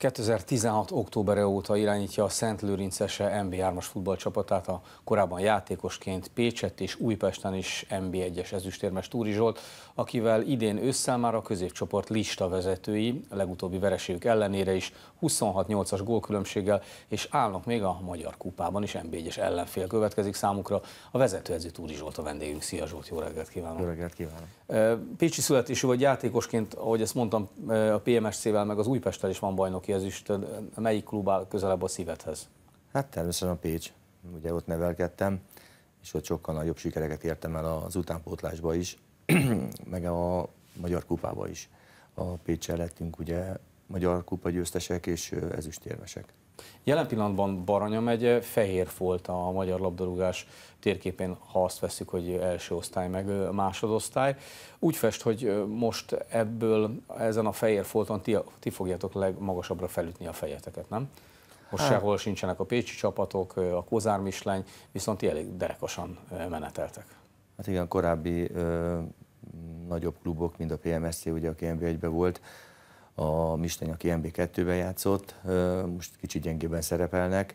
2016. októberre óta irányítja a Szent Lőrincese MB3-as futballcsapatát, a korábban játékosként Pécsett és Újpesten is MB1-es ezüstérmes Túri Zsolt, akivel idén ősszel már a középcsoport lista vezetői, a legutóbbi vereségük ellenére is 26-8-as gólkülönbséggel, és állnak még a Magyar Kupában is MB1-es ellenfél következik számukra. A vezetőedző Túri Zsolt a vendégünk. Szia Zsolt, jó reggelt kívánok! Jó reggelt kívánok! Pécsi születésű vagy játékosként, ahogy ezt mondtam, a PMSC-vel meg az Újpesttel is van bajnoki ki az Isten, melyik klub áll közelebb a szívedhez? Hát természetesen a Pécs, ugye ott nevelkedtem, és ott sokkal nagyobb sikereket értem el az utánpótlásba is, meg a Magyar Kupába is. A Pécsel lettünk ugye Magyar Kupa győztesek és ezüstérmesek. Jelen pillanatban Baranya megye fehér volt a magyar labdarúgás térképén, ha azt veszük, hogy első osztály meg másodosztály. Úgy fest, hogy most ebből, ezen a fehér folton ti, ti fogjátok legmagasabbra felütni a fejeteket, nem? Most hát. sehol sincsenek a pécsi csapatok, a Kozár Mislány, viszont ti elég derekosan meneteltek. Hát igen, korábbi ö, nagyobb klubok, mint a PMSC, ugye, a NB1-ben volt, a Misteny, aki MB2-ben játszott, most kicsit gyengében szerepelnek,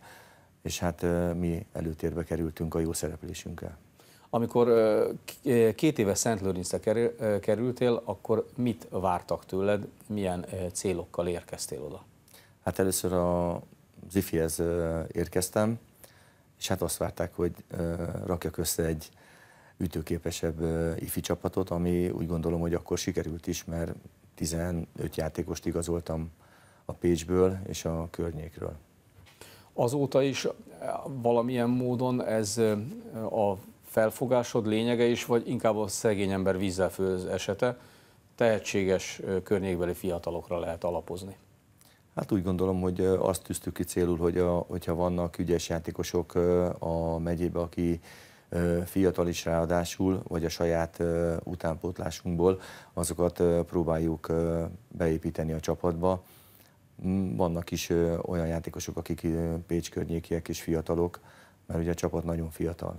és hát mi előtérbe kerültünk a jó szereplésünkkel. Amikor két éve Lőrincre kerültél, akkor mit vártak tőled, milyen célokkal érkeztél oda? Hát először a Zifihez érkeztem, és hát azt várták, hogy rakjak össze egy ütőképesebb ifi csapatot, ami úgy gondolom, hogy akkor sikerült is, mert 15 játékost igazoltam a Pécsből és a környékről. Azóta is eh, valamilyen módon ez eh, a felfogásod lényege is, vagy inkább a szegény ember vízzel főz esete, tehetséges eh, környékbeli fiatalokra lehet alapozni? Hát úgy gondolom, hogy azt tűztük ki célul, hogy a, hogyha vannak ügyes játékosok a megyébe, aki fiatal is ráadásul, vagy a saját utánpótlásunkból, azokat próbáljuk beépíteni a csapatba. Mm, vannak is olyan játékosok, akik Pécs környékiek és fiatalok, mert ugye a csapat nagyon fiatal.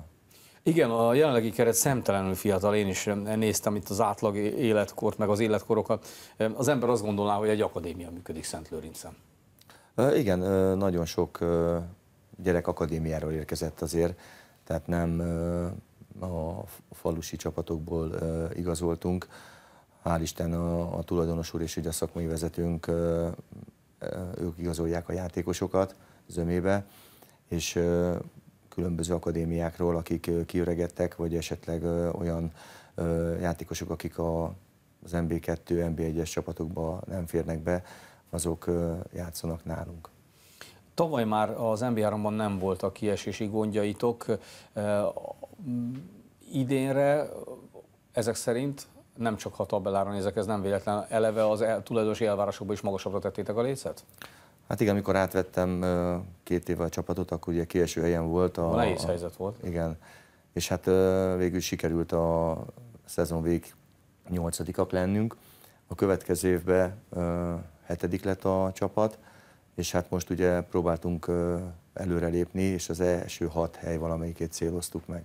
Igen, a jelenlegi keret szemtelenül fiatal, én is néztem itt az átlag életkort, meg az életkorokat. Az ember azt gondolná, hogy egy akadémia működik Szent Lőrincen. Igen, nagyon sok gyerek akadémiáról érkezett azért tehát nem a falusi csapatokból igazoltunk. Hál' Isten a, a tulajdonos úr és ugye a szakmai vezetőnk, ők igazolják a játékosokat zömébe, és különböző akadémiákról, akik kiöregettek, vagy esetleg olyan játékosok, akik a, az MB2, MB1-es csapatokba nem férnek be, azok játszanak nálunk. Tavaly már az MB3-ban nem voltak kiesési gondjaitok. Idénre ezek szerint nem csak ha tabellára nézek, ez nem véletlen. Eleve az el, tulajdonosi elvárásokban is magasabbra tettétek a lécet? Hát igen, amikor átvettem két évvel a csapatot, akkor ugye kieső helyen volt. A, a nehéz helyzet volt. igen, és hát végül sikerült a szezon vég nyolcadikak lennünk. A következő évben hetedik lett a csapat, és hát most ugye próbáltunk előrelépni, és az első hat hely valamelyikét céloztuk meg.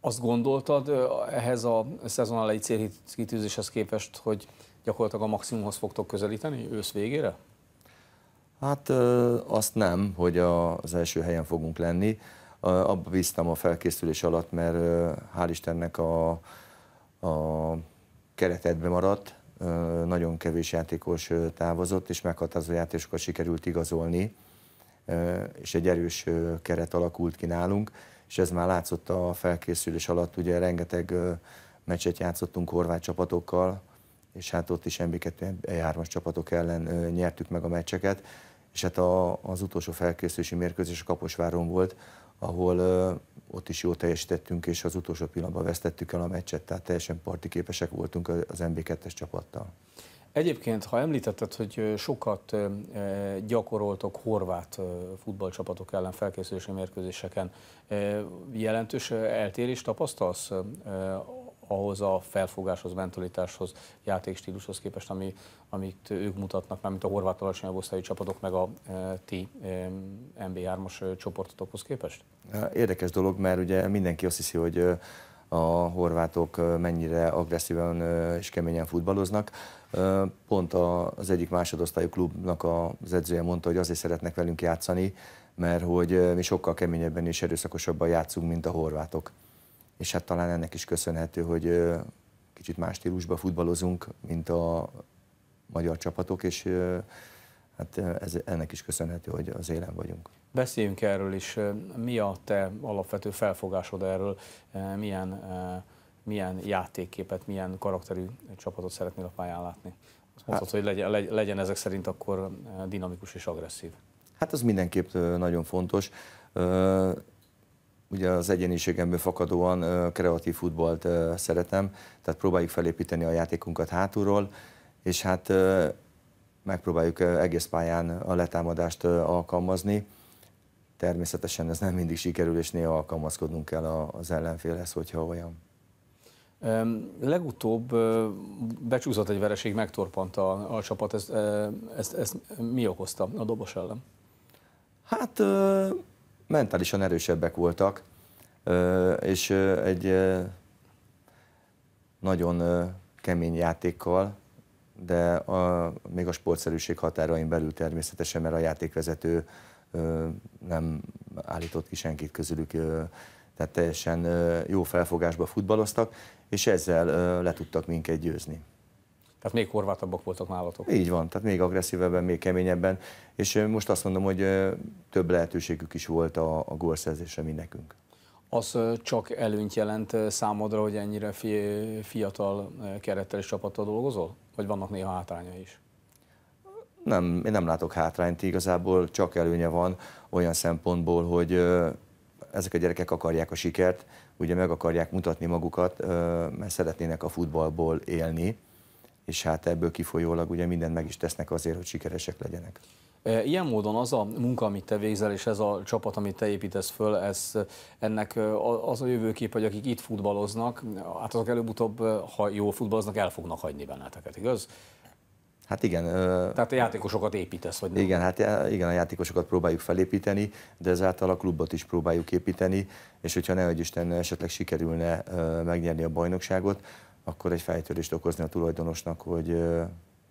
Azt gondoltad ehhez a szezon elejé célkitűzéshez képest, hogy gyakorlatilag a maximumhoz fogtok közelíteni ősz végére? Hát azt nem, hogy az első helyen fogunk lenni. Abba bíztam a felkészülés alatt, mert hál' Istennek a, a keretedbe maradt, nagyon kevés játékos távozott, és meghatározó játékosokat sikerült igazolni, és egy erős keret alakult ki nálunk, és ez már látszott a felkészülés alatt, ugye rengeteg meccset játszottunk horvát csapatokkal, és hát ott is MB2 3 csapatok ellen nyertük meg a meccseket, és hát a, az utolsó felkészülési mérkőzés a Kaposváron volt, ahol ott is jól teljesítettünk, és az utolsó pillanatban vesztettük el a meccset, tehát teljesen partiképesek voltunk az MB2-es csapattal. Egyébként, ha említetted, hogy sokat gyakoroltok horvát futballcsapatok ellen felkészülési mérkőzéseken, jelentős eltérést tapasztalsz ahhoz a felfogáshoz, mentalitáshoz, játékstílushoz képest, ami, amit ők mutatnak, már mint a horvát alacsonyabb osztályú csapatok, meg a e, ti e, MB3-as e, csoportotokhoz képest? E, érdekes dolog, mert ugye mindenki azt hiszi, hogy e, a horvátok mennyire agresszíven és keményen futballoznak. Pont az egyik másodosztályú klubnak az edzője mondta, hogy azért szeretnek velünk játszani, mert hogy mi sokkal keményebben és erőszakosabban játszunk, mint a horvátok és hát talán ennek is köszönhető, hogy kicsit más stílusban futballozunk, mint a magyar csapatok, és hát ez, ennek is köszönhető, hogy az élen vagyunk. Beszéljünk erről is. Mi a te alapvető felfogásod erről? Milyen, milyen játékképet, milyen karakterű csapatot szeretnél a pályán látni? Azt mondtad, hát, hogy legyen, legyen ezek szerint akkor dinamikus és agresszív. Hát az mindenképp nagyon fontos ugye az egyéniségemből fakadóan kreatív futballt szeretem, tehát próbáljuk felépíteni a játékunkat hátulról, és hát megpróbáljuk egész pályán a letámadást alkalmazni. Természetesen ez nem mindig sikerül, és néha alkalmazkodnunk kell az ellenfélhez, hogyha olyan. Legutóbb becsúszott egy vereség, megtorpant a, a csapat. Ezt, ezt, ezt mi okozta a dobos ellen? Hát mentálisan erősebbek voltak, és egy nagyon kemény játékkal, de a, még a sportszerűség határain belül természetesen, mert a játékvezető nem állított ki senkit közülük, tehát teljesen jó felfogásba futballoztak, és ezzel le tudtak minket győzni. Tehát még horvátabbak voltak nálatok. Így van, tehát még agresszívebben, még keményebben. És most azt mondom, hogy több lehetőségük is volt a, a gólszerzésre, mint nekünk. Az csak előnyt jelent számodra, hogy ennyire fiatal kerettel és csapattal dolgozol? Vagy vannak néha hátránya is? Nem, én nem látok hátrányt, igazából csak előnye van olyan szempontból, hogy ezek a gyerekek akarják a sikert, ugye meg akarják mutatni magukat, mert szeretnének a futballból élni, és hát ebből kifolyólag ugye mindent meg is tesznek azért, hogy sikeresek legyenek. E, ilyen módon az a munka, amit te végzel, és ez a csapat, amit te építesz föl, ez, ennek e, az a jövőkép, hogy akik itt futballoznak, hát azok előbb-utóbb, e, ha jó futballoznak, el fognak hagyni benneteket, igaz? Hát igen. Tehát a játékosokat építesz, vagy nem? Igen, hát igen, a játékosokat próbáljuk felépíteni, de ezáltal a klubot is próbáljuk építeni, és hogyha nehogy Isten esetleg sikerülne megnyerni a bajnokságot, akkor egy fejtörést okozni a tulajdonosnak, hogy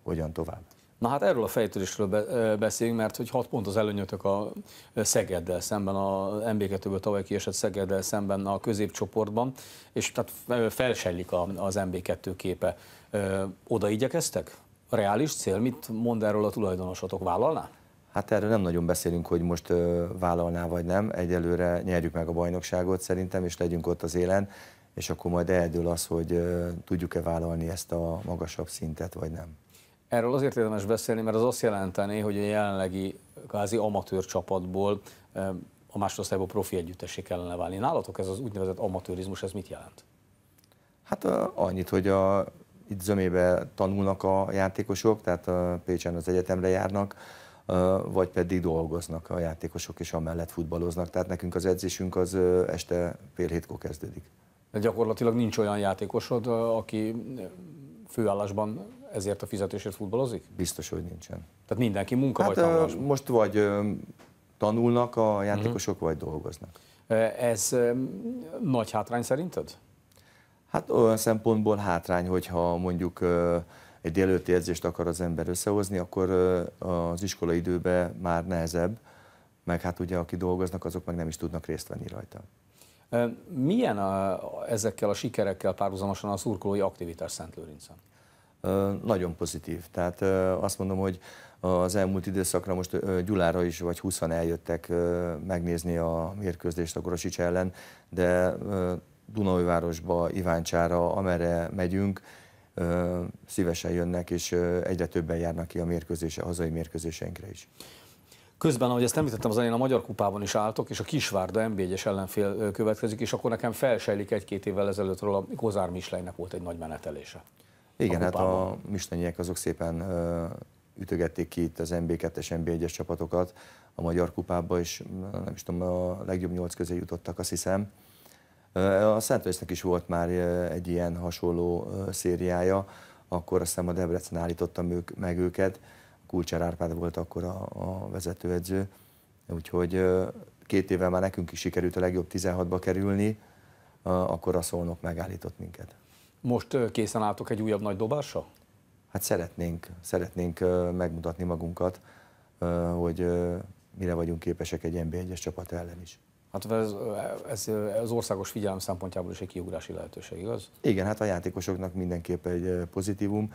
hogyan tovább. Na hát erről a fejtörésről beszéljünk, mert hogy hat pont az előnyötök a Szegeddel szemben, a MB2-ből tavaly kiesett Szegeddel szemben a középcsoportban, és tehát felsejlik az MB2 képe. Oda igyekeztek? Reális cél? Mit mond erről a tulajdonosatok? Vállalná? Hát erről nem nagyon beszélünk, hogy most vállalná vagy nem. Egyelőre nyerjük meg a bajnokságot szerintem, és legyünk ott az élen és akkor majd eldől az, hogy tudjuk-e vállalni ezt a magasabb szintet, vagy nem. Erről azért érdemes beszélni, mert az azt jelenteni, hogy a jelenlegi kvázi amatőr csapatból a másodosztályból profi együttesé kellene válni. Nálatok ez az úgynevezett amatőrizmus, ez mit jelent? Hát annyit, hogy a, itt zömébe tanulnak a játékosok, tehát a Pécsen az egyetemre járnak, vagy pedig dolgoznak a játékosok, és amellett futballoznak. Tehát nekünk az edzésünk az este fél hétkor kezdődik de gyakorlatilag nincs olyan játékosod, aki főállásban ezért a fizetésért futballozik? Biztos, hogy nincsen. Tehát mindenki munka hát, vagy tanulás? Most vagy tanulnak a mhm. játékosok, uh-huh. vagy dolgoznak. Ez nagy hátrány szerinted? Hát olyan szempontból hátrány, hogyha mondjuk egy délőtti edzést akar az ember összehozni, akkor az iskola időben már nehezebb, meg hát ugye aki dolgoznak, azok meg nem is tudnak részt venni rajta. Milyen a, ezekkel a sikerekkel párhuzamosan a szurkolói aktivitás Szentlőrincen? Nagyon pozitív. Tehát azt mondom, hogy az elmúlt időszakra most Gyulára is vagy 20 eljöttek megnézni a mérkőzést a Grosics ellen, de Dunajvárosba, Iváncsára, amerre megyünk, szívesen jönnek, és egyre többen járnak ki a mérkőzése, a hazai mérkőzéseinkre is. Közben, ahogy ezt említettem az én a Magyar Kupában is álltok, és a Kisvárda mb 1 ellenfél következik, és akkor nekem felsejlik egy-két évvel ezelőttről a Kozár Misleinek volt egy nagy menetelése. Igen, a hát a Mislenyiek azok szépen ütögették ki itt az MB2-es, MB1-es csapatokat a Magyar Kupába, és nem is tudom, a legjobb nyolc közé jutottak, azt hiszem. A Szentlősznek is volt már egy ilyen hasonló szériája, akkor azt hiszem a Debrecen állítottam ők, meg őket. Kulcsár Árpád volt akkor a, a vezetőedző, úgyhogy két évvel már nekünk is sikerült a legjobb 16-ba kerülni, akkor a szolnok megállított minket. Most készen álltok egy újabb nagy dobásra? Hát szeretnénk, szeretnénk megmutatni magunkat, hogy mire vagyunk képesek egy nb 1 csapat ellen is. Hát ez, ez, az országos figyelem szempontjából is egy kiugrási lehetőség, igaz? Igen, hát a játékosoknak mindenképp egy pozitívum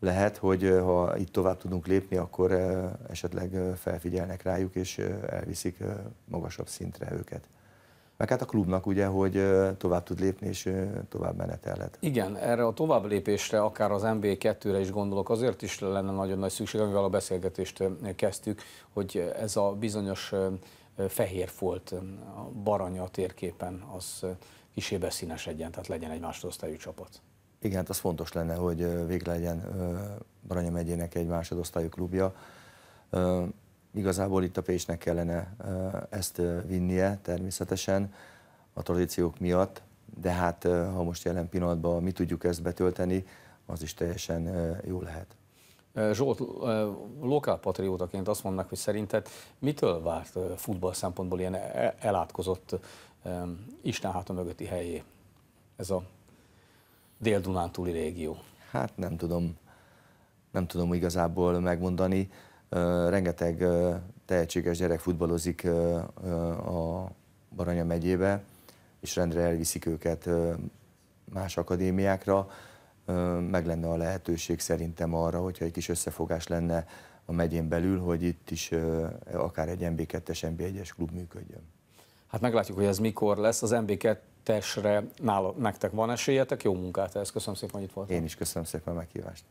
lehet, hogy ha itt tovább tudunk lépni, akkor esetleg felfigyelnek rájuk, és elviszik magasabb szintre őket. Meg hát a klubnak ugye, hogy tovább tud lépni, és tovább menetelhet. Igen, erre a tovább lépésre, akár az MB2-re is gondolok, azért is lenne nagyon nagy szükség, amivel a beszélgetést kezdtük, hogy ez a bizonyos fehér folt a baranya a térképen, az kisé beszínesedjen, tehát legyen egy másodosztályú csapat. Igen, hát az fontos lenne, hogy végre legyen Baranya megyének egy másodosztályú klubja. Igazából itt a Pécsnek kellene ezt vinnie természetesen a tradíciók miatt, de hát ha most jelen pillanatban mi tudjuk ezt betölteni, az is teljesen jó lehet. Zsolt, lokálpatriótaként azt mondnak, hogy szerinted mitől várt futball szempontból ilyen e-, elátkozott Isten háta mögötti helyé ez a Dél-Dunántúli régió? Hát nem tudom, nem tudom igazából megmondani. Rengeteg tehetséges gyerek futballozik a Baranya megyébe, és rendre elviszik őket más akadémiákra. Meg lenne a lehetőség szerintem arra, hogyha egy kis összefogás lenne a megyén belül, hogy itt is akár egy MB2-es, MB1-es klub működjön. Hát meglátjuk, hogy ez mikor lesz. Az MB2 nyertesre nála, nektek van esélyetek. Jó munkát ez. Köszönöm szépen, hogy itt voltam. Én is köszönöm szépen a meghívást.